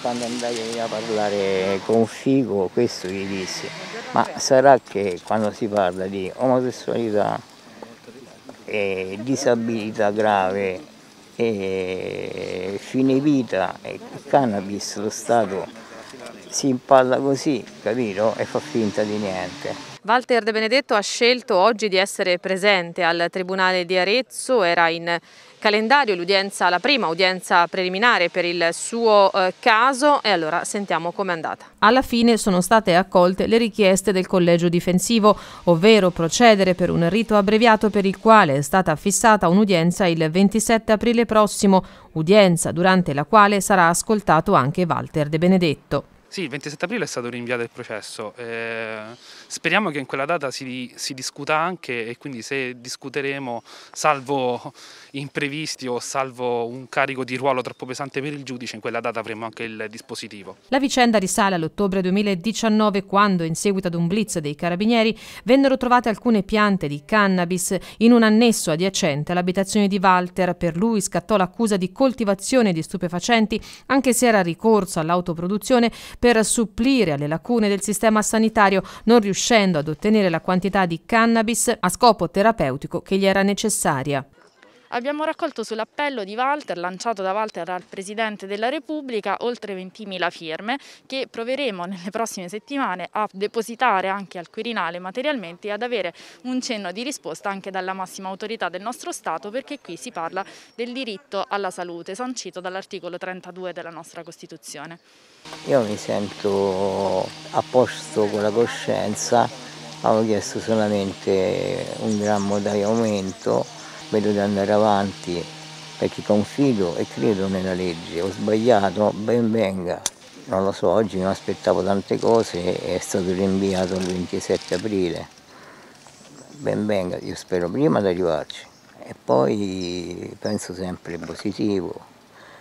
quando andai a parlare con Figo questo gli disse ma sarà che quando si parla di omosessualità e disabilità grave e fine vita e cannabis lo Stato si impalla così capito e fa finta di niente Walter De Benedetto ha scelto oggi di essere presente al Tribunale di Arezzo, era in calendario l'udienza, la prima udienza preliminare per il suo eh, caso e allora sentiamo com'è andata. Alla fine sono state accolte le richieste del collegio difensivo, ovvero procedere per un rito abbreviato per il quale è stata fissata un'udienza il 27 aprile prossimo, udienza durante la quale sarà ascoltato anche Walter De Benedetto. Sì, il 27 aprile è stato rinviato il processo. Eh, speriamo che in quella data si, si, discuta anche e quindi se discuteremo, salvo imprevisti o salvo un carico di ruolo troppo pesante per il giudice, in quella data avremo anche il dispositivo. La vicenda risale all'ottobre 2019 quando, in seguito ad un blitz dei carabinieri, vennero trovate alcune piante di cannabis in un annesso adiacente all'abitazione di Walter. Per lui scattò l'accusa di coltivazione di stupefacenti, anche se era ricorso all'autoproduzione per per supplire alle lacune del sistema sanitario, non riuscendo ad ottenere la quantità di cannabis a scopo terapeutico che gli era necessaria. Abbiamo raccolto sull'appello di Walter, lanciato da Walter al Presidente della Repubblica, oltre 20.000 firme che proveremo nelle prossime settimane a depositare anche al Quirinale materialmente e ad avere un cenno di risposta anche dalla massima autorità del nostro Stato perché qui si parla del diritto alla salute sancito dall'articolo 32 della nostra Costituzione. Io mi sento a posto con la coscienza, avevo chiesto solamente un grammo di aumento vedo di andare avanti perché confido e credo nella legge. Ho sbagliato, ben venga. Non lo so, oggi mi aspettavo tante cose e è stato rinviato il 27 aprile. Ben venga, io spero prima di arrivarci e poi penso sempre positivo.